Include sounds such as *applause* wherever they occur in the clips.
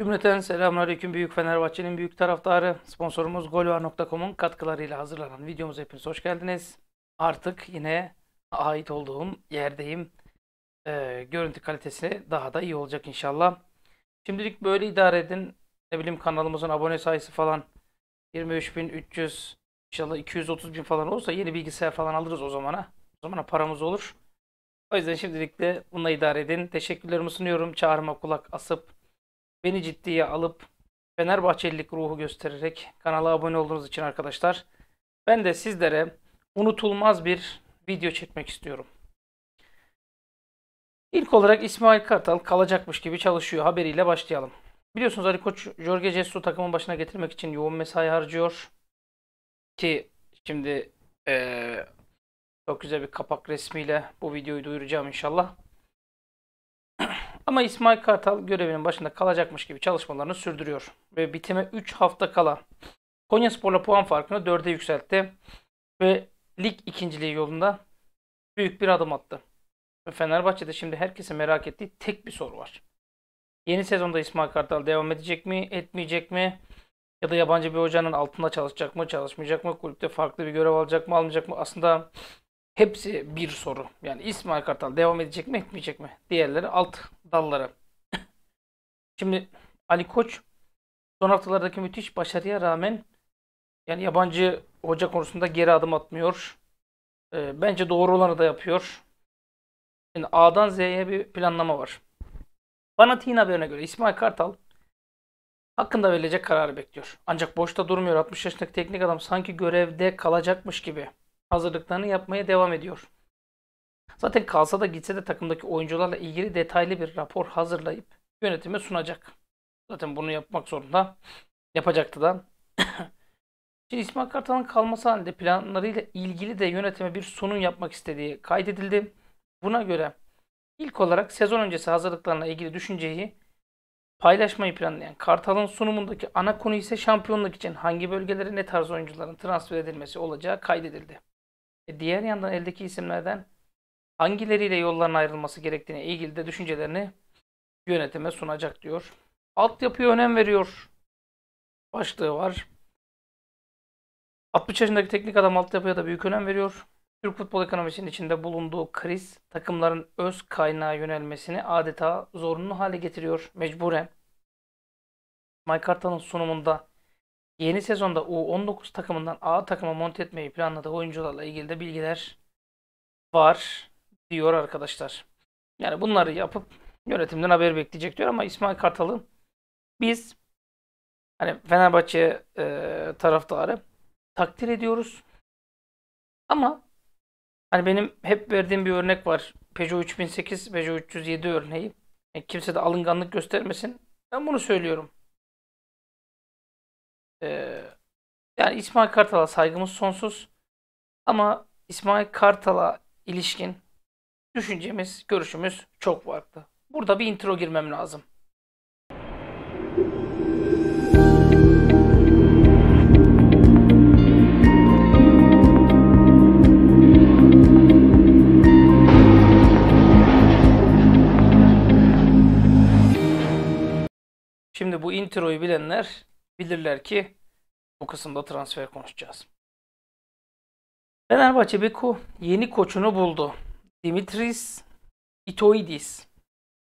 Cümleten selamünaleyküm. Büyük Fenerbahçe'nin büyük taraftarı. Sponsorumuz golva.com'un katkılarıyla hazırlanan videomuz hepiniz hoş geldiniz. Artık yine ait olduğum yerdeyim. Ee, görüntü kalitesi daha da iyi olacak inşallah. Şimdilik böyle idare edin. Ne bileyim kanalımızın abone sayısı falan 23.300 inşallah 230 bin falan olsa yeni bilgisayar falan alırız o zamana. O zamana paramız olur. O yüzden şimdilik de bununla idare edin. Teşekkürlerimi sunuyorum. Çağrıma kulak asıp Beni ciddiye alıp Fenerbahçelilik ruhu göstererek kanala abone olduğunuz için arkadaşlar ben de sizlere unutulmaz bir video çekmek istiyorum. İlk olarak İsmail Kartal kalacakmış gibi çalışıyor haberiyle başlayalım. Biliyorsunuz Ali Koç Jorge Jesus'u takımın başına getirmek için yoğun mesai harcıyor. Ki şimdi ee, çok güzel bir kapak resmiyle bu videoyu duyuracağım inşallah. Ama İsmail Kartal görevinin başında kalacakmış gibi çalışmalarını sürdürüyor. Ve bitime 3 hafta kala Konyaspor'la puan farkını 4'e yükseltti. Ve lig ikinciliği yolunda büyük bir adım attı. Ve Fenerbahçe'de şimdi herkese merak ettiği tek bir soru var. Yeni sezonda İsmail Kartal devam edecek mi, etmeyecek mi? Ya da yabancı bir hocanın altında çalışacak mı, çalışmayacak mı? Kulüpte farklı bir görev alacak mı, almayacak mı? Aslında Hepsi bir soru. Yani İsmail Kartal devam edecek mi etmeyecek mi? Diğerleri alt dalları. *coughs* Şimdi Ali Koç son haftalardaki müthiş başarıya rağmen yani yabancı hoca konusunda geri adım atmıyor. E, bence doğru olanı da yapıyor. Şimdi A'dan Z'ye bir planlama var. Fanatik'in haberine göre İsmail Kartal hakkında verilecek kararı bekliyor. Ancak boşta durmuyor. 60 yaşındaki teknik adam sanki görevde kalacakmış gibi hazırlıklarını yapmaya devam ediyor. Zaten kalsa da gitse de takımdaki oyuncularla ilgili detaylı bir rapor hazırlayıp yönetime sunacak. Zaten bunu yapmak zorunda. Yapacaktı da. *coughs* Şimdi İsmail Kartal'ın kalması halinde planlarıyla ilgili de yönetime bir sunum yapmak istediği kaydedildi. Buna göre ilk olarak sezon öncesi hazırlıklarla ilgili düşünceyi paylaşmayı planlayan Kartal'ın sunumundaki ana konu ise şampiyonluk için hangi bölgelere ne tarz oyuncuların transfer edilmesi olacağı kaydedildi. E diğer yandan eldeki isimlerden hangileriyle yolların ayrılması gerektiğine ilgili de düşüncelerini yönetime sunacak diyor. Altyapıya önem veriyor başlığı var. 60 yaşındaki teknik adam altyapıya da büyük önem veriyor. Türk futbol ekonomisinin içinde bulunduğu kriz takımların öz kaynağa yönelmesini adeta zorunlu hale getiriyor mecburen. Mike Carta'nın sunumunda Yeni sezonda U19 takımından A takıma monte etmeyi planladığı oyuncularla ilgili de bilgiler var diyor arkadaşlar. Yani bunları yapıp yönetimden haber bekleyecek diyor ama İsmail Kartal'ın biz hani Fenerbahçe e, taraftarı takdir ediyoruz. Ama hani benim hep verdiğim bir örnek var. Peugeot 3008, Peugeot 307 örneği. E, kimse de alınganlık göstermesin. Ben bunu söylüyorum. Ee, yani İsmail Kartal'a saygımız sonsuz. Ama İsmail Kartal'a ilişkin düşüncemiz, görüşümüz çok farklı. Burada bir intro girmem lazım. Şimdi bu introyu bilenler bilirler ki bu kısımda transfer konuşacağız. Fenerbahçe Beko yeni koçunu buldu. Dimitris Itoidis.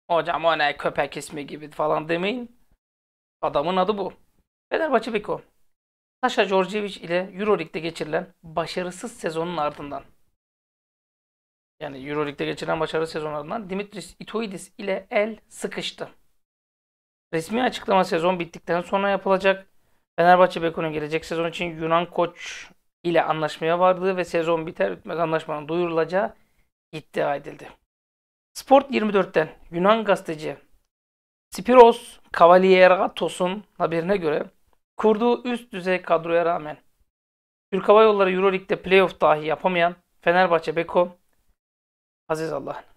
Hocam o ne köpek ismi gibi falan demeyin. Adamın adı bu. Fenerbahçe Beko. Sasha Djordjevic ile Euroleague'de geçirilen başarısız sezonun ardından yani Euroleague'de geçirilen başarısız sezonun ardından Dimitris Itoidis ile el sıkıştı. Resmi açıklama sezon bittikten sonra yapılacak. Fenerbahçe Beko'nun gelecek sezon için Yunan koç ile anlaşmaya vardığı ve sezon biter bitmez anlaşmanın duyurulacağı iddia edildi. Sport 24'ten Yunan gazeteci Spiros Kavalieratos'un haberine göre kurduğu üst düzey kadroya rağmen Türk Hava Yolları Euroleague'de playoff dahi yapamayan Fenerbahçe Beko Aziz Allah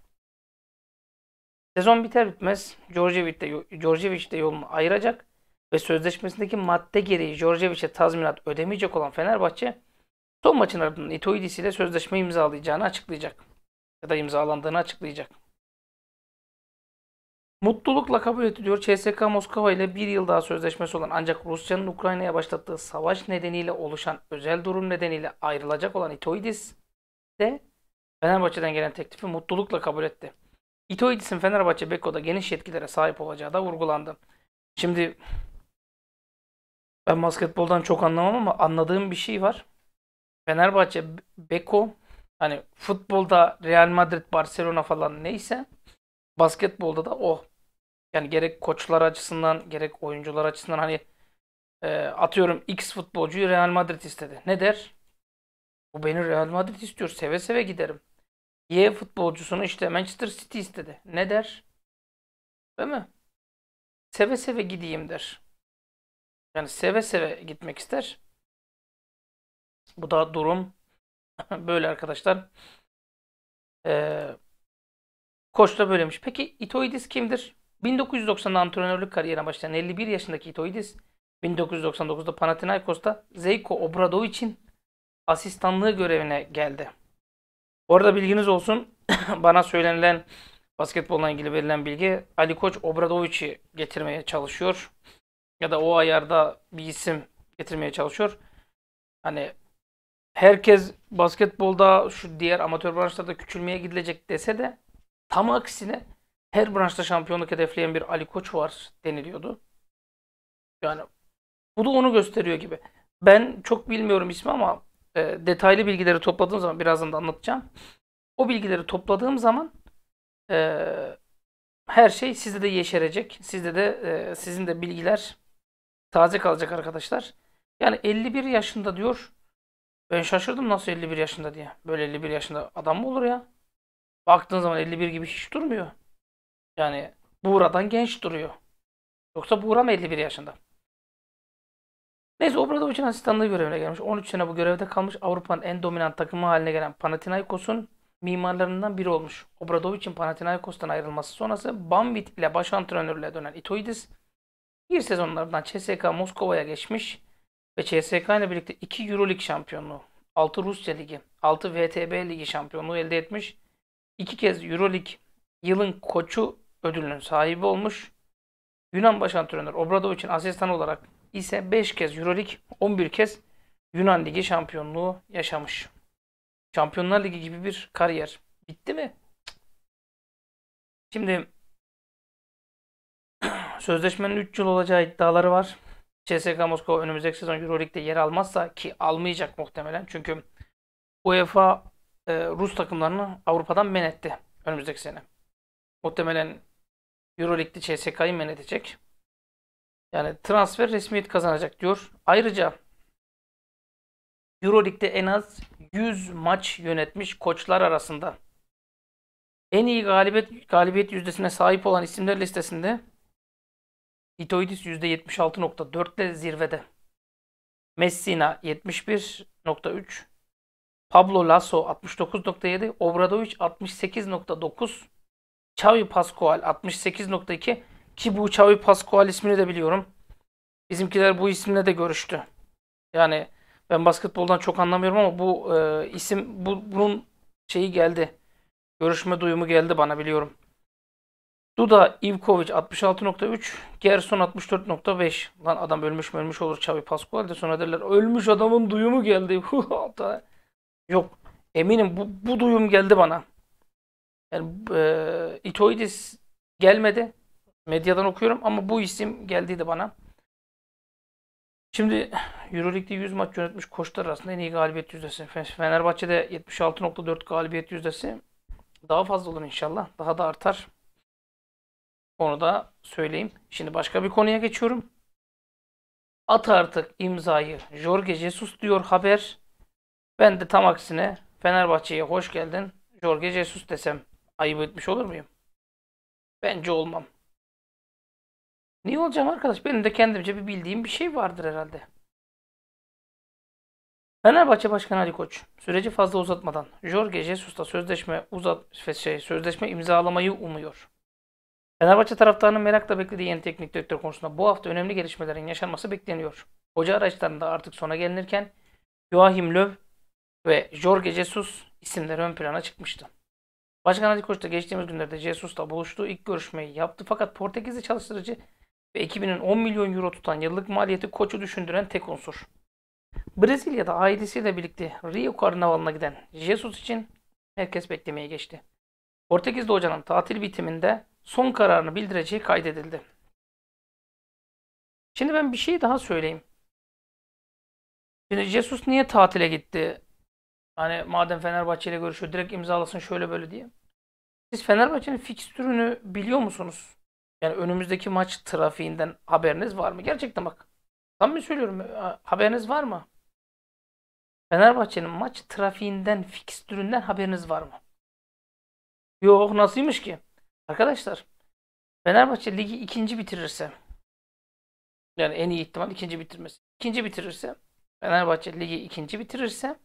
Sezon biter bitmez Djordjevic de, Djordjevic de yolunu ayıracak ve sözleşmesindeki madde gereği Djordjevic'e tazminat ödemeyecek olan Fenerbahçe son maçın ardından Itoidis ile sözleşme imzalayacağını açıklayacak. Ya da imzalandığını açıklayacak. Mutlulukla kabul ediliyor CSK Moskova ile bir yıl daha sözleşmesi olan ancak Rusya'nın Ukrayna'ya başlattığı savaş nedeniyle oluşan özel durum nedeniyle ayrılacak olan Itoidis de Fenerbahçe'den gelen teklifi mutlulukla kabul etti. İtoidis'in Fenerbahçe Beko'da geniş yetkilere sahip olacağı da vurgulandı. Şimdi ben basketboldan çok anlamam ama anladığım bir şey var. Fenerbahçe Beko hani futbolda Real Madrid, Barcelona falan neyse basketbolda da o. Yani gerek koçlar açısından gerek oyuncular açısından hani e, atıyorum X futbolcuyu Real Madrid istedi. Ne der? Bu beni Real Madrid istiyor. Seve seve giderim. Y futbolcusunu işte Manchester City istedi. Ne der? Değil mi? Seve seve gideyim der. Yani seve seve gitmek ister. Bu da durum *laughs* böyle arkadaşlar. Ee, koç da böylemiş. Peki Itoidis kimdir? 1990'da antrenörlük kariyerine başlayan 51 yaşındaki Itoidis 1999'da Panathinaikos'ta Zeiko Obradovic'in asistanlığı görevine geldi. Orada bilginiz olsun. *coughs* Bana söylenilen basketbolla ilgili verilen bilgi Ali Koç Obradoviçi getirmeye çalışıyor. Ya da o ayarda bir isim getirmeye çalışıyor. Hani herkes basketbolda şu diğer amatör branşlarda küçülmeye gidilecek dese de tam aksine her branşta şampiyonluk hedefleyen bir Ali Koç var deniliyordu. Yani bu da onu gösteriyor gibi. Ben çok bilmiyorum ismi ama e, detaylı bilgileri topladığım zaman birazdan da anlatacağım. O bilgileri topladığım zaman e, her şey sizde de yeşerecek. Sizde de e, sizin de bilgiler taze kalacak arkadaşlar. Yani 51 yaşında diyor. Ben şaşırdım nasıl 51 yaşında diye. Böyle 51 yaşında adam mı olur ya? Baktığın zaman 51 gibi hiç durmuyor. Yani Buğra'dan genç duruyor. Yoksa Buğra mı 51 yaşında? Neyse Obradovic'in asistanlığı görevine gelmiş. 13 sene bu görevde kalmış. Avrupa'nın en dominant takımı haline gelen Panathinaikos'un mimarlarından biri olmuş. Obradovic'in Panathinaikos'tan ayrılması sonrası Bambit ile baş antrenörlüğe dönen Itoidis bir sezonlardan CSKA Moskova'ya geçmiş ve CSKA ile birlikte 2 Euroleague şampiyonluğu, 6 Rusya Ligi, 6 VTB Ligi şampiyonluğu elde etmiş. 2 kez Euroleague yılın koçu ödülünün sahibi olmuş. Yunan baş antrenör Obradovic'in asistanı olarak ise 5 kez Euroleague, 11 kez Yunan Ligi şampiyonluğu yaşamış. Şampiyonlar Ligi gibi bir kariyer. Bitti mi? Şimdi *clears throat* sözleşmenin 3 yıl olacağı iddiaları var. CSK Moskova önümüzdeki sezon Euroleague'de yer almazsa ki almayacak muhtemelen. Çünkü UEFA e, Rus takımlarını Avrupa'dan men etti önümüzdeki sene. Muhtemelen Euroleague'de CSK'yı men edecek. Yani transfer resmiyet kazanacak diyor. Ayrıca Euroleague'de en az 100 maç yönetmiş koçlar arasında en iyi galibiyet galibiyet yüzdesine sahip olan isimler listesinde Itoidis %76.4 ile zirvede. Messina 71.3, Pablo Lasso 69.7, Obradovic 68.9, Xavi Pascual 68.2, ki bu Xavi Pascual ismini de biliyorum. Bizimkiler bu isimle de görüştü. Yani ben basketboldan çok anlamıyorum ama bu e, isim bu, bunun şeyi geldi. Görüşme duyumu geldi bana biliyorum. Duda Ivkovic 66.3, Gerson 64.5. Lan adam ölmüş mü ölmüş olur Xavi Pascual de sonra derler ölmüş adamın duyumu geldi. *laughs* Yok eminim bu, bu duyum geldi bana. Yani e, Itoidis gelmedi medyadan okuyorum ama bu isim geldiydi bana. Şimdi Euroleague'de 100 maç yönetmiş koçlar arasında en iyi galibiyet yüzdesi. Fenerbahçe'de 76.4 galibiyet yüzdesi. Daha fazla olur inşallah. Daha da artar. Onu da söyleyeyim. Şimdi başka bir konuya geçiyorum. At artık imzayı Jorge Jesus diyor haber. Ben de tam aksine Fenerbahçe'ye hoş geldin Jorge Jesus desem ayıp etmiş olur muyum? Bence olmam. Niye olacağım arkadaş? Benim de kendimce bir bildiğim bir şey vardır herhalde. Fenerbahçe Başkanı Ali Koç, süreci fazla uzatmadan Jorge Jesus'ta sözleşme uzat şey, sözleşme imzalamayı umuyor. Fenerbahçe taraftarının merakla beklediği yeni teknik direktör konusunda bu hafta önemli gelişmelerin yaşanması bekleniyor. Hoca araçlarında artık sona gelinirken Joachim Löw ve Jorge Jesus isimleri ön plana çıkmıştı. Başkan Ali Koç da geçtiğimiz günlerde Jesus'la buluştuğu ilk görüşmeyi yaptı fakat Portekizli çalıştırıcı ve ekibinin 10 milyon euro tutan yıllık maliyeti koçu düşündüren tek unsur. Brezilya'da ailesiyle birlikte Rio Karnavalı'na giden Jesus için herkes beklemeye geçti. Portekizli hocanın tatil bitiminde son kararını bildireceği kaydedildi. Şimdi ben bir şey daha söyleyeyim. Şimdi Jesus niye tatile gitti? Hani madem Fenerbahçe ile görüşüyor direkt imzalasın şöyle böyle diye. Siz Fenerbahçe'nin fikstürünü biliyor musunuz? Yani önümüzdeki maç trafiğinden haberiniz var mı? Gerçekten bak. Tam mı söylüyorum? E, haberiniz var mı? Fenerbahçe'nin maç trafiğinden, fikstüründen haberiniz var mı? Yok nasılmış ki? Arkadaşlar Fenerbahçe ligi ikinci bitirirse yani en iyi ihtimal ikinci bitirmesi. İkinci bitirirse Fenerbahçe ligi ikinci bitirirse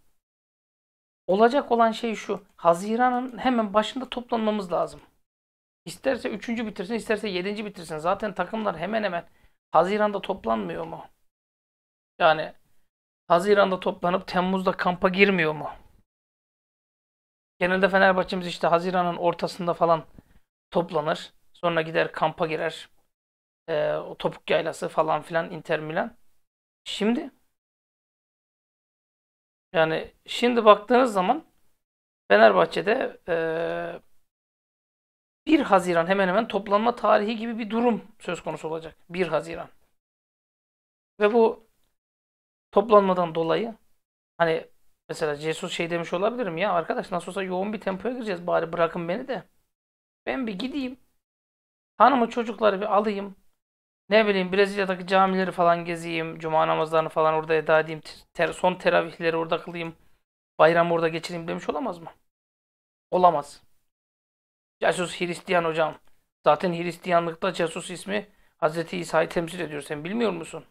olacak olan şey şu. Haziran'ın hemen başında toplanmamız lazım. İsterse üçüncü bitirsin, isterse yedinci bitirsin. Zaten takımlar hemen hemen Haziran'da toplanmıyor mu? Yani Haziran'da toplanıp Temmuz'da kampa girmiyor mu? Genelde Fenerbahçe'miz işte Haziran'ın ortasında falan toplanır. Sonra gider kampa girer. Ee, o topuk yaylası falan filan Inter Milan. Şimdi yani şimdi baktığınız zaman Fenerbahçe'de e, 1 Haziran hemen hemen toplanma tarihi gibi bir durum söz konusu olacak. 1 Haziran. Ve bu toplanmadan dolayı hani mesela Jesus şey demiş olabilirim ya arkadaş nasıl olsa yoğun bir tempoya gireceğiz bari bırakın beni de. Ben bir gideyim. Hanımı çocukları bir alayım. Ne bileyim Brezilya'daki camileri falan gezeyim. Cuma namazlarını falan orada eda edeyim. Ter, son teravihleri orada kılayım. Bayramı orada geçireyim demiş olamaz mı? Olamaz. Casus Hristiyan hocam. Zaten Hristiyanlıkta casus ismi Hz. İsa'yı temsil ediyor. Sen bilmiyor musun?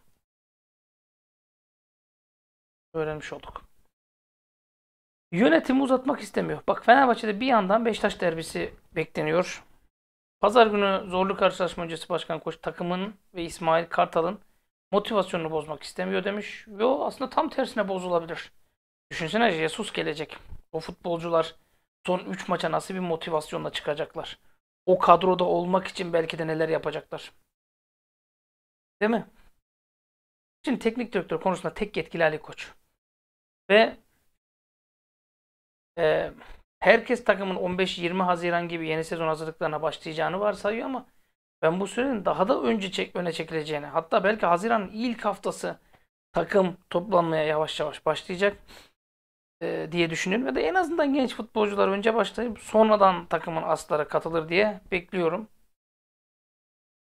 Öğrenmiş olduk. Yönetimi uzatmak istemiyor. Bak Fenerbahçe'de bir yandan Beşiktaş derbisi bekleniyor. Pazar günü zorlu karşılaşma öncesi Başkan Koç takımın ve İsmail Kartal'ın motivasyonunu bozmak istemiyor demiş. Ve o aslında tam tersine bozulabilir. Düşünsene Jesus gelecek. O futbolcular son 3 maça nasıl bir motivasyonla çıkacaklar. O kadroda olmak için belki de neler yapacaklar. Değil mi? Şimdi teknik direktör konusunda tek yetkili Ali Koç. Ve e, herkes takımın 15-20 Haziran gibi yeni sezon hazırlıklarına başlayacağını varsayıyor ama ben bu sürenin daha da önce çek, öne çekileceğini hatta belki Haziran'ın ilk haftası takım toplanmaya yavaş yavaş başlayacak. E, diye düşünüyorum. ve de en azından genç futbolcular önce başlayıp sonradan takımın aslara katılır diye bekliyorum.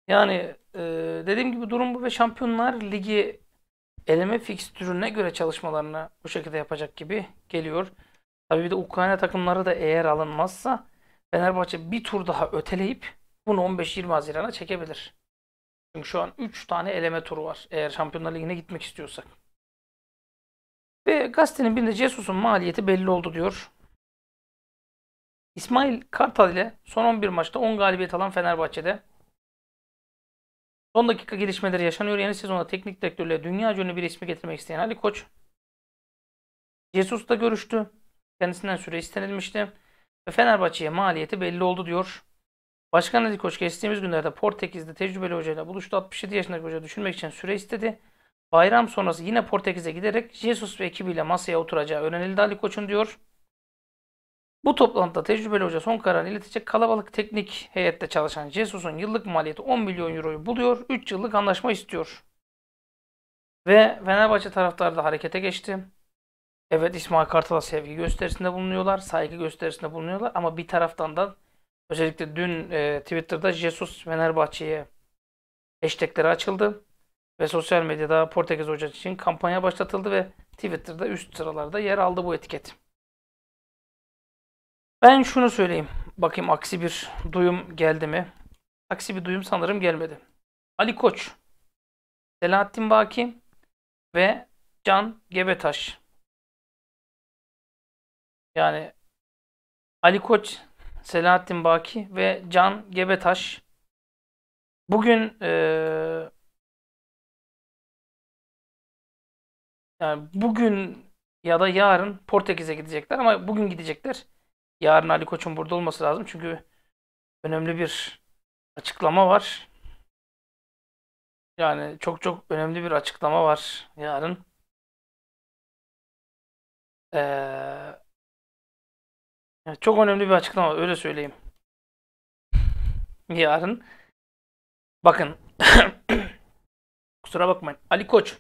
Yani e, dediğim gibi durum bu ve Şampiyonlar Ligi eleme fikstürüne göre çalışmalarını bu şekilde yapacak gibi geliyor. Tabii bir de Ukrayna takımları da eğer alınmazsa Fenerbahçe bir tur daha öteleyip bunu 15-20 Haziran'a çekebilir. Çünkü şu an 3 tane eleme turu var. Eğer Şampiyonlar Ligi'ne gitmek istiyorsak. Ve gazetenin birinde Jesus'un maliyeti belli oldu diyor. İsmail Kartal ile son 11 maçta 10 galibiyet alan Fenerbahçe'de son dakika gelişmeleri yaşanıyor. Yeni sezonda teknik direktörle dünya ünlü bir ismi getirmek isteyen Ali Koç Jesus'la görüştü. Kendisinden süre istenilmişti. Ve Fenerbahçe'ye maliyeti belli oldu diyor. Başkan Ali Koç geçtiğimiz günlerde Portekiz'de tecrübeli hocayla buluştu. 67 yaşındaki hoca düşünmek için süre istedi. Bayram sonrası yine Portekiz'e giderek Jesus ve ekibiyle masaya oturacağı öğrenildi Ali Koç'un diyor. Bu toplantıda tecrübeli hoca son kararını iletecek kalabalık teknik heyette çalışan Jesus'un yıllık maliyeti 10 milyon euroyu buluyor. 3 yıllık anlaşma istiyor. Ve Fenerbahçe taraftarı da harekete geçti. Evet İsmail Kartal'a sevgi gösterisinde bulunuyorlar, saygı gösterisinde bulunuyorlar ama bir taraftan da özellikle dün e, Twitter'da Jesus Fenerbahçe'ye hashtagleri açıldı ve sosyal medyada Portekiz Hoca için kampanya başlatıldı ve Twitter'da üst sıralarda yer aldı bu etiket. Ben şunu söyleyeyim. Bakayım aksi bir duyum geldi mi? Aksi bir duyum sanırım gelmedi. Ali Koç, Selahattin Baki ve Can Gebetaş. Yani Ali Koç, Selahattin Baki ve Can Gebetaş bugün ee, yani bugün ya da yarın Portekiz'e gidecekler ama bugün gidecekler. Yarın Ali Koç'un burada olması lazım çünkü önemli bir açıklama var. Yani çok çok önemli bir açıklama var yarın. Ee, çok önemli bir açıklama öyle söyleyeyim. Yarın. Bakın. *coughs* Kusura bakmayın. Ali Koç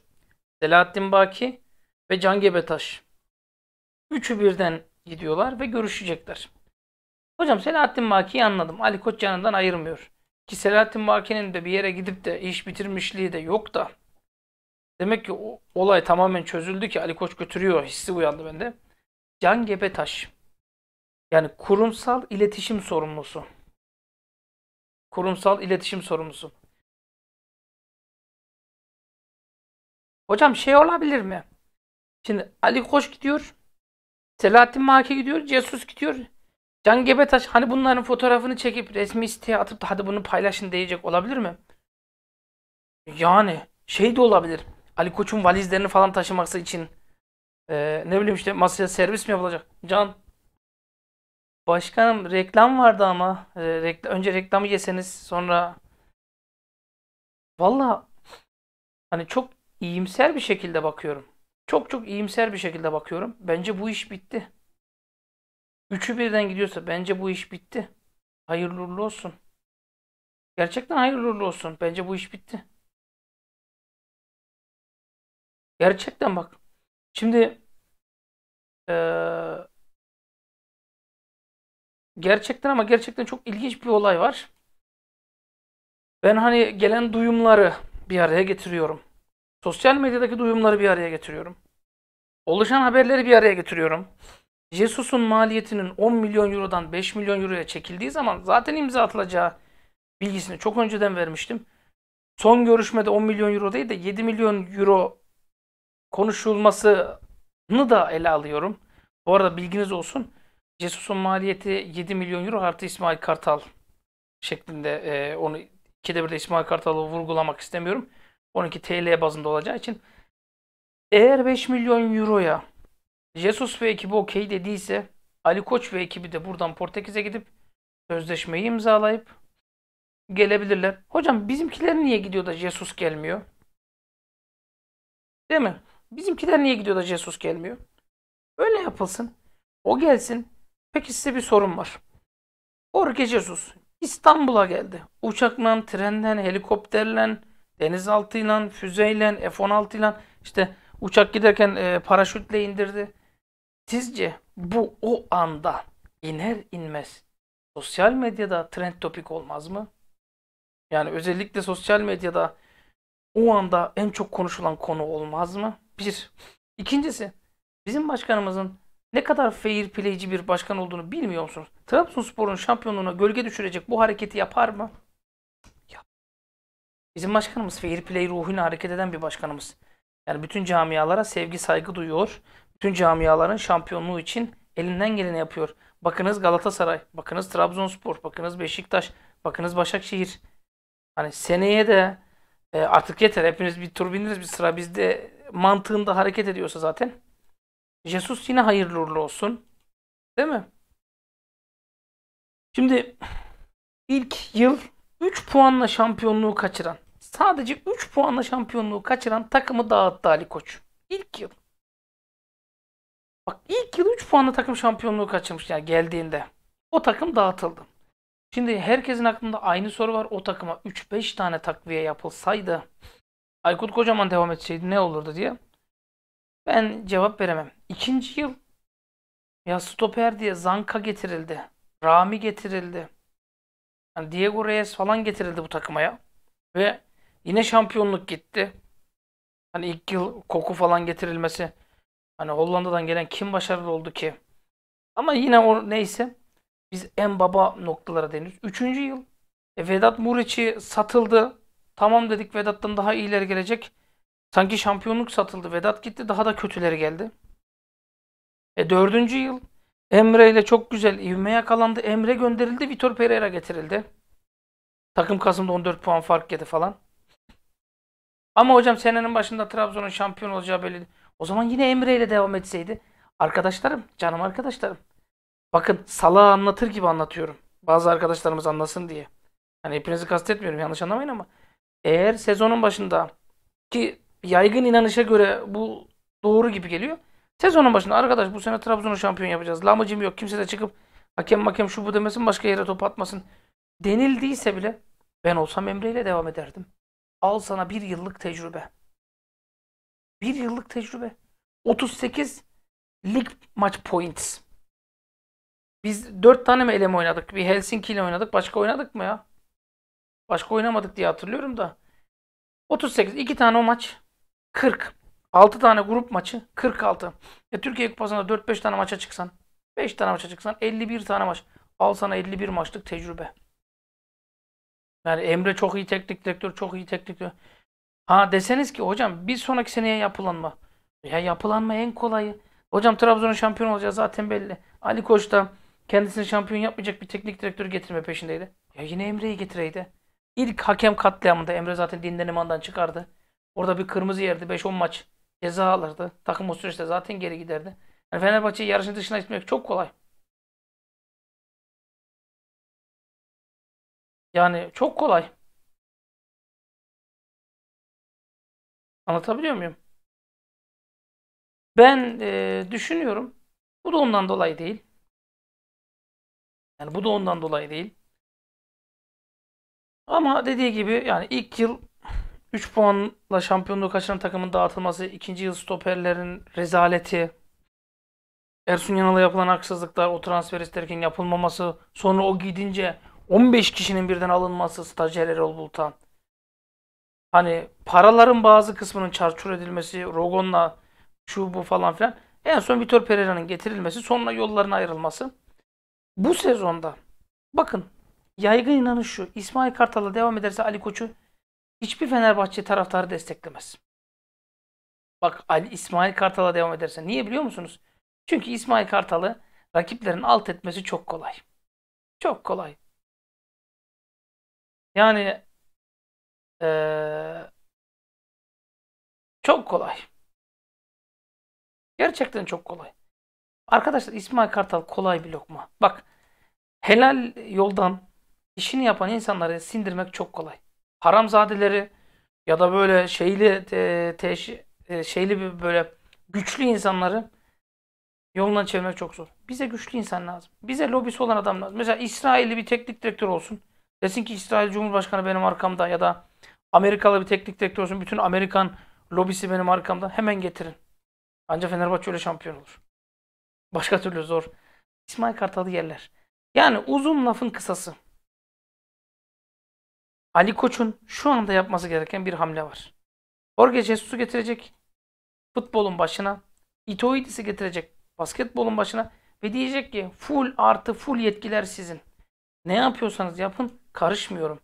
Selahattin Baki ve Can Gebetaş. Üçü birden gidiyorlar ve görüşecekler. Hocam Selahattin Baki'yi anladım. Ali Koç yanından ayırmıyor. Ki Selahattin Baki'nin de bir yere gidip de iş bitirmişliği de yok da. Demek ki o olay tamamen çözüldü ki Ali Koç götürüyor hissi uyandı bende. Can Gebetaş. Yani kurumsal iletişim sorumlusu. Kurumsal iletişim sorumlusu. Hocam şey olabilir mi? Şimdi Ali Koç gidiyor. Selahattin Maki gidiyor. Jesus gidiyor. Can Gebetaş hani bunların fotoğrafını çekip resmi siteye atıp da hadi bunu paylaşın diyecek olabilir mi? Yani şey de olabilir. Ali Koç'un valizlerini falan taşıması için ee, ne bileyim işte masaya servis mi yapılacak? Can Başkanım reklam vardı ama ee, rekla, önce reklamı yeseniz sonra Valla hani çok iyimser bir şekilde bakıyorum. Çok çok iyimser bir şekilde bakıyorum. Bence bu iş bitti. Üçü birden gidiyorsa bence bu iş bitti. Hayırlı uğurlu olsun. Gerçekten hayırlı uğurlu olsun. Bence bu iş bitti. Gerçekten bak. Şimdi ee, gerçekten ama gerçekten çok ilginç bir olay var. Ben hani gelen duyumları bir araya getiriyorum. Sosyal medyadaki duyumları bir araya getiriyorum. Oluşan haberleri bir araya getiriyorum. Jesus'un maliyetinin 10 milyon eurodan 5 milyon euroya çekildiği zaman zaten imza atılacağı bilgisini çok önceden vermiştim. Son görüşmede 10 milyon euro değil de 7 milyon euro konuşulmasını da ele alıyorum. Bu arada bilginiz olsun. Jesus'un maliyeti 7 milyon euro artı İsmail Kartal şeklinde e, onu ikide bir de İsmail Kartal'ı vurgulamak istemiyorum. 12 TL bazında olacağı için eğer 5 milyon euroya Jesus ve ekibi okey dediyse Ali Koç ve ekibi de buradan Portekiz'e gidip sözleşmeyi imzalayıp gelebilirler. Hocam bizimkiler niye gidiyor da Jesus gelmiyor? Değil mi? Bizimkiler niye gidiyor da Jesus gelmiyor? Öyle yapılsın. O gelsin. Peki size bir sorun var. Jorge Jesus İstanbul'a geldi. Uçakla, trenden, helikopterle, denizaltıyla, füzeyle, F-16 ile işte uçak giderken e, paraşütle indirdi. Sizce bu o anda iner inmez sosyal medyada trend topik olmaz mı? Yani özellikle sosyal medyada o anda en çok konuşulan konu olmaz mı? Bir. İkincisi bizim başkanımızın ne kadar fair playci bir başkan olduğunu bilmiyor musunuz? Trabzonspor'un şampiyonluğuna gölge düşürecek bu hareketi yapar mı? Bizim başkanımız fair play ruhuyla hareket eden bir başkanımız. Yani bütün camialara sevgi saygı duyuyor. Bütün camiaların şampiyonluğu için elinden geleni yapıyor. Bakınız Galatasaray, bakınız Trabzonspor, bakınız Beşiktaş, bakınız Başakşehir. Hani seneye de e, artık yeter hepiniz bir tur bindiniz bir sıra bizde mantığında hareket ediyorsa zaten. Jesus yine hayırlı uğurlu olsun. Değil mi? Şimdi ilk yıl 3 puanla şampiyonluğu kaçıran, sadece 3 puanla şampiyonluğu kaçıran takımı dağıttı Ali Koç. İlk yıl. Bak ilk yıl 3 puanla takım şampiyonluğu kaçırmış yani geldiğinde. O takım dağıtıldı. Şimdi herkesin aklında aynı soru var. O takıma 3-5 tane takviye yapılsaydı Aykut Kocaman devam etseydi ne olurdu diye. Ben cevap veremem. İkinci yıl ya stoper diye Zanka getirildi. Rami getirildi. Yani Diego Reyes falan getirildi bu takıma ya. Ve yine şampiyonluk gitti. Hani ilk yıl koku falan getirilmesi. Hani Hollanda'dan gelen kim başarılı oldu ki? Ama yine o neyse. Biz en baba noktalara deniyoruz. Üçüncü yıl. E, Vedat Muriç'i satıldı. Tamam dedik Vedat'tan daha iyileri gelecek. Sanki şampiyonluk satıldı. Vedat gitti daha da kötüleri geldi. E dördüncü yıl Emre ile çok güzel ivme yakalandı. Emre gönderildi. Vitor Pereira getirildi. Takım Kasım'da 14 puan fark yedi falan. Ama hocam senenin başında Trabzon'un şampiyon olacağı belli. O zaman yine Emre ile devam etseydi. Arkadaşlarım, canım arkadaşlarım. Bakın salağı anlatır gibi anlatıyorum. Bazı arkadaşlarımız anlasın diye. Hani hepinizi kastetmiyorum yanlış anlamayın ama. Eğer sezonun başında ki yaygın inanışa göre bu doğru gibi geliyor. Sezonun başında arkadaş bu sene Trabzon'u şampiyon yapacağız. Lamıcım yok. Kimse de çıkıp hakem makem şu bu demesin başka yere top atmasın. Denildiyse bile ben olsam Emre ile devam ederdim. Al sana bir yıllık tecrübe. Bir yıllık tecrübe. 38 lig maç points. Biz 4 tane mi eleme oynadık? Bir Helsinki ile oynadık. Başka oynadık mı ya? Başka oynamadık diye hatırlıyorum da. 38. 2 tane o maç. 40. 6 tane grup maçı 46. Ya e, Türkiye Kupası'nda 4-5 tane maça çıksan, 5 tane maça çıksan 51 tane maç. Al sana 51 maçlık tecrübe. Yani Emre çok iyi teknik direktör, çok iyi teknik direktör. Ha deseniz ki hocam bir sonraki seneye yapılanma. Ya yapılanma en kolayı. Hocam Trabzon'un şampiyon olacağı zaten belli. Ali Koç da kendisini şampiyon yapmayacak bir teknik direktör getirme peşindeydi. Ya yine Emre'yi getireydi. İlk hakem katliamında Emre zaten dinlenimandan çıkardı. Orada bir kırmızı yerdi 5-10 maç ceza alırdı. Takım o süreçte zaten geri giderdi. Yani Fenerbahçe'yi yarışın dışına itmek çok kolay. Yani çok kolay. Anlatabiliyor muyum? Ben e, düşünüyorum. Bu da ondan dolayı değil. Yani bu da ondan dolayı değil. Ama dediği gibi yani ilk yıl 3 puanla şampiyonluğu kaçıran takımın dağıtılması, ikinci yıl stoperlerin rezaleti, Ersun Yanal'a yapılan haksızlıklar, o transfer isterken yapılmaması, sonra o gidince 15 kişinin birden alınması stajyer Erol Bultan. Hani paraların bazı kısmının çarçur edilmesi, Rogon'la şu bu falan filan. En son Vitor Pereira'nın getirilmesi, sonra yolların ayrılması. Bu sezonda bakın yaygın inanış şu. İsmail Kartal'la devam ederse Ali Koç'u hiçbir Fenerbahçe taraftarı desteklemez. Bak Ali İsmail Kartal'a devam edersen. Niye biliyor musunuz? Çünkü İsmail Kartal'ı rakiplerin alt etmesi çok kolay. Çok kolay. Yani ee, çok kolay. Gerçekten çok kolay. Arkadaşlar İsmail Kartal kolay bir lokma. Bak helal yoldan işini yapan insanları sindirmek çok kolay haramzadeleri ya da böyle şeyli te, teş, e, şeyli bir böyle güçlü insanları yolundan çevirmek çok zor. Bize güçlü insan lazım. Bize lobisi olan adam lazım. Mesela İsrailli bir teknik direktör olsun. Desin ki İsrail Cumhurbaşkanı benim arkamda ya da Amerikalı bir teknik direktör olsun. Bütün Amerikan lobisi benim arkamda. Hemen getirin. Ancak Fenerbahçe öyle şampiyon olur. Başka türlü zor. İsmail Kartal'ı yerler. Yani uzun lafın kısası. Ali Koç'un şu anda yapması gereken bir hamle var. Jorge Jesus'u getirecek futbolun başına, Itoidis'i getirecek basketbolun başına ve diyecek ki full artı full yetkiler sizin. Ne yapıyorsanız yapın karışmıyorum.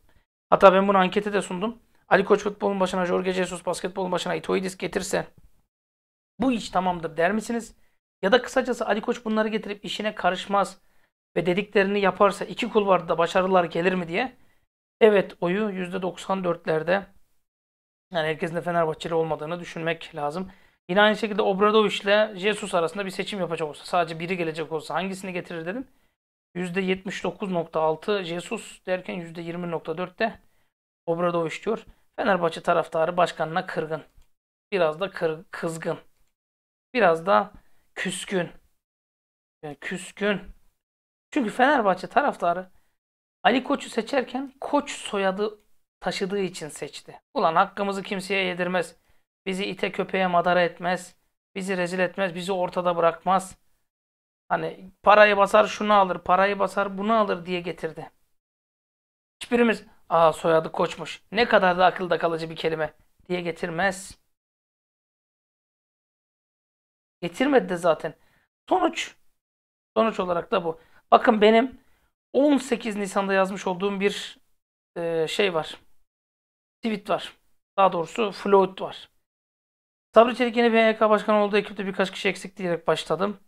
Hatta ben bunu ankete de sundum. Ali Koç futbolun başına, Jorge Jesus basketbolun başına Itoidis getirse bu iş tamamdır der misiniz? Ya da kısacası Ali Koç bunları getirip işine karışmaz ve dediklerini yaparsa iki kulvarda başarılar gelir mi diye evet oyu %94'lerde. Yani herkesin de Fenerbahçeli olmadığını düşünmek lazım. Yine aynı şekilde Obradoviç ile Jesus arasında bir seçim yapacak olsa sadece biri gelecek olsa hangisini getirir dedim. %79.6 Jesus derken %20.4'te Obradoviç diyor. Fenerbahçe taraftarı başkanına kırgın. Biraz da kır, kızgın. Biraz da küskün. Yani küskün. Çünkü Fenerbahçe taraftarı Ali Koç'u seçerken Koç soyadı taşıdığı için seçti. Ulan hakkımızı kimseye yedirmez. Bizi ite köpeğe madara etmez. Bizi rezil etmez. Bizi ortada bırakmaz. Hani parayı basar şunu alır, parayı basar bunu alır diye getirdi. Hiçbirimiz aa soyadı koçmuş. Ne kadar da akılda kalıcı bir kelime diye getirmez. Getirmedi de zaten. Sonuç. Sonuç olarak da bu. Bakın benim 18 Nisan'da yazmış olduğum bir e, şey var. Tweet var. Daha doğrusu float var. Sabri Çelik yeni BYK Başkanı olduğu ekipte birkaç kişi eksik diyerek başladım.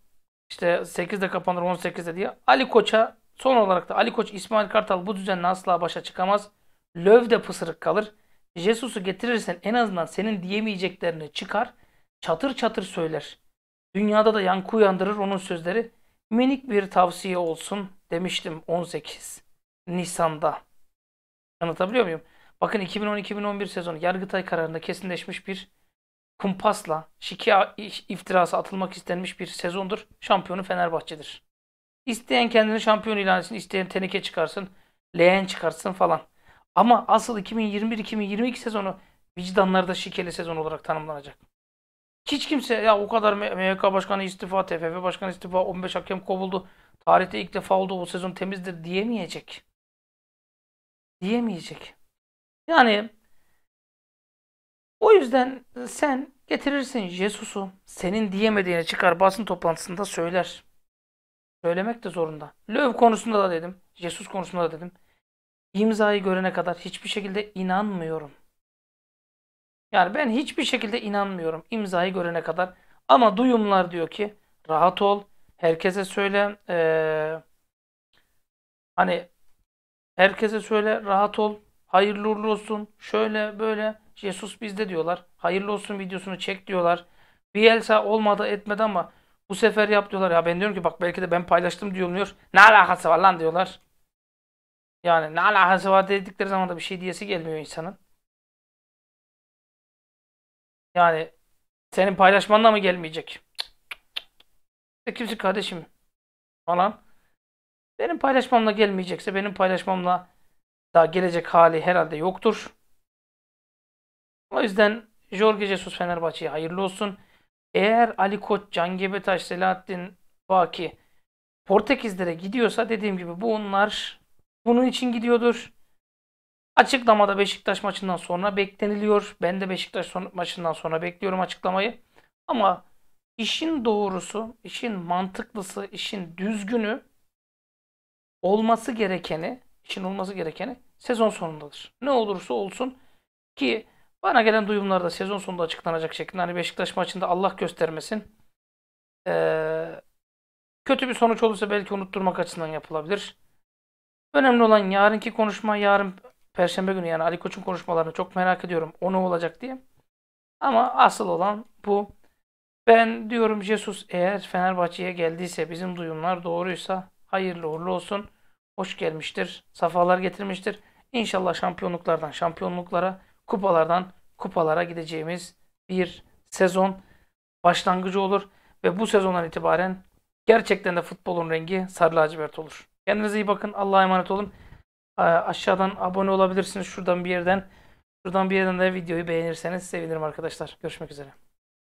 İşte 8'de kapanır 18'de diye. Ali Koç'a son olarak da Ali Koç İsmail Kartal bu düzenle asla başa çıkamaz. Löv de pısırık kalır. Jesus'u getirirsen en azından senin diyemeyeceklerini çıkar. Çatır çatır söyler. Dünyada da yankı uyandırır onun sözleri. Minik bir tavsiye olsun demiştim 18 Nisan'da. Anlatabiliyor muyum? Bakın 2010-2011 sezonu Yargıtay kararında kesinleşmiş bir kumpasla şike iftirası atılmak istenmiş bir sezondur. Şampiyonu Fenerbahçe'dir. İsteyen kendini şampiyon ilan etsin, isteyen teneke çıkarsın, leğen çıkarsın falan. Ama asıl 2021-2022 sezonu vicdanlarda şikeli sezon olarak tanımlanacak. Hiç kimse ya o kadar MHK başkanı istifa, TFF başkanı istifa, 15 hakem kovuldu. Tarihte ilk defa oldu bu sezon temizdir diyemeyecek. Diyemeyecek. Yani o yüzden sen getirirsin Jesus'u. Senin diyemediğini çıkar basın toplantısında söyler. Söylemek de zorunda. Löv konusunda da dedim. Jesus konusunda da dedim. İmzayı görene kadar hiçbir şekilde inanmıyorum. Yani ben hiçbir şekilde inanmıyorum imzayı görene kadar. Ama duyumlar diyor ki rahat ol herkese söyle e, hani herkese söyle rahat ol hayırlı uğurlu olsun şöyle böyle Jesus bizde diyorlar hayırlı olsun videosunu çek diyorlar Bielsa olmadı etmedi ama bu sefer yap diyorlar ya ben diyorum ki bak belki de ben paylaştım diyorlar ne alakası var lan diyorlar yani ne alakası var dedikleri zaman da bir şey diyesi gelmiyor insanın yani senin paylaşmanla mı gelmeyecek? Sen kimsin kardeşim? Falan. Benim paylaşmamla gelmeyecekse benim paylaşmamla daha gelecek hali herhalde yoktur. O yüzden Jorge Jesus Fenerbahçe'ye hayırlı olsun. Eğer Ali Koç, Can Gebetaş, Selahattin Baki Portekizlere gidiyorsa dediğim gibi bu onlar bunun için gidiyordur. Açıklamada Beşiktaş maçından sonra bekleniliyor. Ben de Beşiktaş maçından sonra bekliyorum açıklamayı. Ama işin doğrusu, işin mantıklısı, işin düzgünü olması gerekeni, işin olması gerekeni sezon sonundadır. Ne olursa olsun ki bana gelen duyumlarda sezon sonunda açıklanacak şekilde hani Beşiktaş maçında Allah göstermesin. Ee, kötü bir sonuç olursa belki unutturmak açısından yapılabilir. Önemli olan yarınki konuşma yarın Perşembe günü yani Ali Koç'un konuşmalarını çok merak ediyorum. O ne olacak diye. Ama asıl olan bu. Ben diyorum Jesus eğer Fenerbahçe'ye geldiyse bizim duyumlar doğruysa hayırlı uğurlu olsun. Hoş gelmiştir. Safalar getirmiştir. İnşallah şampiyonluklardan şampiyonluklara, kupalardan kupalara gideceğimiz bir sezon başlangıcı olur. Ve bu sezondan itibaren gerçekten de futbolun rengi sarı lacivert olur. Kendinize iyi bakın. Allah'a emanet olun. Ee, aşağıdan abone olabilirsiniz. Şuradan bir yerden. Şuradan bir yerden de videoyu beğenirseniz sevinirim arkadaşlar. Görüşmek üzere.